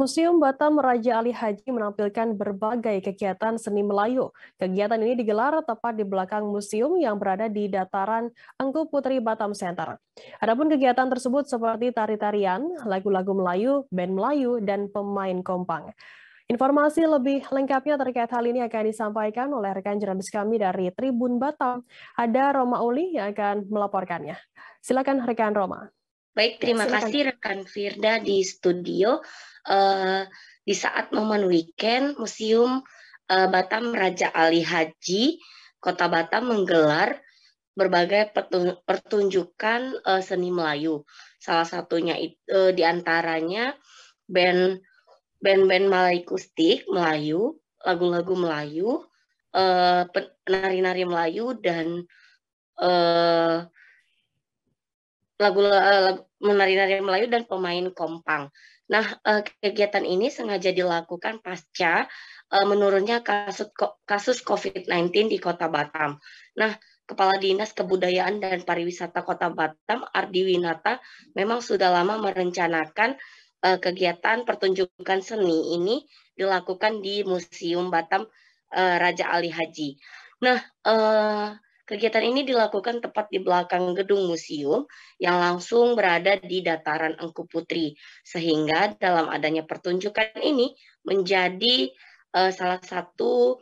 Museum Batam Raja Ali Haji menampilkan berbagai kegiatan seni Melayu. Kegiatan ini digelar tepat di belakang museum yang berada di dataran Engku Putri Batam Center. Adapun kegiatan tersebut seperti tari-tarian, lagu-lagu Melayu, band Melayu, dan pemain kompang. Informasi lebih lengkapnya terkait hal ini akan disampaikan oleh rekan jurnalis kami dari Tribun Batam. Ada Roma Uli yang akan melaporkannya. Silakan rekan Roma. Baik, ya, terima ya, kasih rekan Firda di studio. Uh, di saat momen weekend, Museum uh, Batam Raja Ali Haji Kota Batam menggelar berbagai pertunjukan uh, seni Melayu. Salah satunya itu uh, diantaranya band band-band Malaikustik Melayu, lagu-lagu Melayu, uh, penari-nari Melayu dan uh, lagu, eh, lagu menari-nari Melayu dan pemain kompang. Nah, eh, kegiatan ini sengaja dilakukan pasca eh, menurunnya kasus kasus COVID-19 di Kota Batam. Nah, Kepala Dinas Kebudayaan dan Pariwisata Kota Batam, Ardi Winata, memang sudah lama merencanakan kegiatan pertunjukan seni ini dilakukan di Museum Batam Raja Ali Haji. Nah, uh, Kegiatan ini dilakukan tepat di belakang gedung museum yang langsung berada di dataran Engku Putri, sehingga dalam adanya pertunjukan ini menjadi uh, salah satu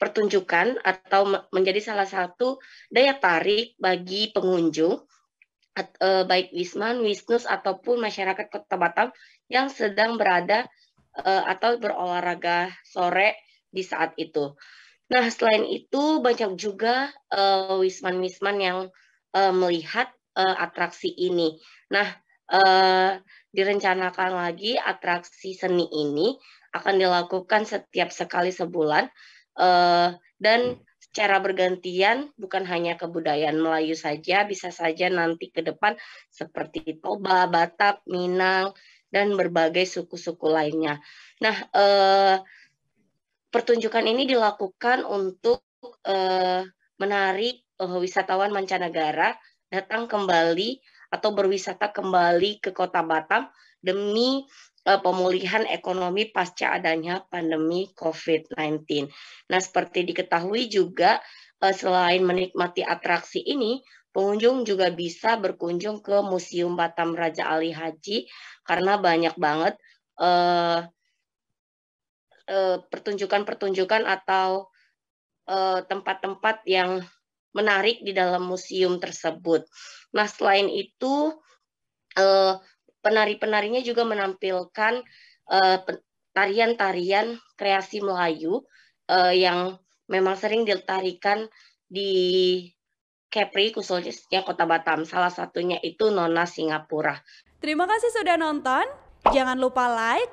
pertunjukan atau menjadi salah satu daya tarik bagi pengunjung at, uh, baik Wisman, Wisnus ataupun masyarakat Kota Batam yang sedang berada uh, atau berolahraga sore di saat itu. Nah, selain itu banyak juga eh, wisman-wisman uh, yang uh, melihat uh, atraksi ini. Nah, uh, direncanakan lagi atraksi seni ini akan dilakukan setiap sekali sebulan uh, dan secara bergantian bukan hanya kebudayaan Melayu saja, bisa saja nanti ke depan seperti Toba, Batak, Minang, dan berbagai suku-suku lainnya. Nah, uh, pertunjukan ini dilakukan untuk uh, eh, menarik uh, eh, wisatawan mancanegara datang kembali atau berwisata kembali ke Kota Batam demi uh, pemulihan ekonomi pasca adanya pandemi COVID-19. Nah, seperti diketahui juga uh, selain menikmati atraksi ini, pengunjung juga bisa berkunjung ke Museum Batam Raja Ali Haji karena banyak banget uh, Eh, pertunjukan-pertunjukan atau eh, tempat-tempat yang menarik di dalam museum tersebut. Nah, selain itu eh, penari-penarinya juga menampilkan tarian-tarian kreasi Melayu yang memang sering ditarikan di Capri khususnya Kota Batam. Salah satunya itu Nona Singapura. Terima kasih sudah nonton. Jangan lupa like